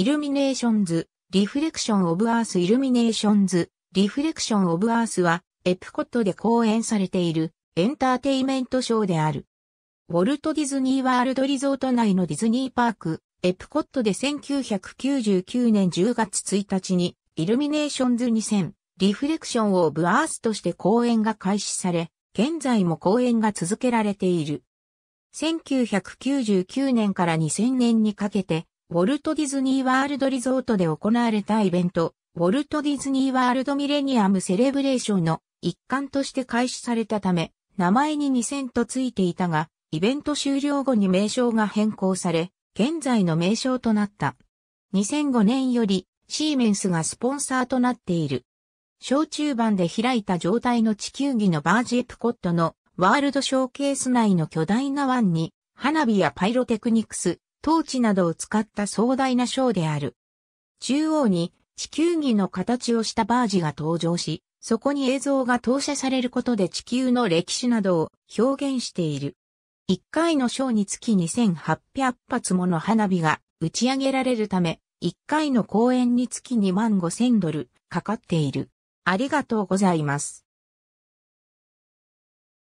イルミネーションズ、リフレクションオブアースイルミネーションズ、リフレクションオブアースは、エプコットで公演されているエンターテイメントショーである。ウォルト・ディズニー・ワールド・リゾート内のディズニーパーク、エプコットで1999年10月1日に、イルミネーションズ2000、リフレクションオブアースとして公演が開始され、現在も公演が続けられている。1999年から2000年にかけて、ウォルト・ディズニー・ワールド・リゾートで行われたイベント、ウォルト・ディズニー・ワールド・ミレニアム・セレブレーションの一環として開始されたため、名前に2000とついていたが、イベント終了後に名称が変更され、現在の名称となった。2005年より、シーメンスがスポンサーとなっている。小中盤で開いた状態の地球儀のバージエプコットのワールドショーケース内の巨大な湾に、花火やパイロテクニクス、トーチなどを使った壮大なショーである。中央に地球儀の形をしたバージが登場し、そこに映像が投射されることで地球の歴史などを表現している。1回のショーにつき2800発もの花火が打ち上げられるため、1回の公演につき2万5000ドルかかっている。ありがとうございます。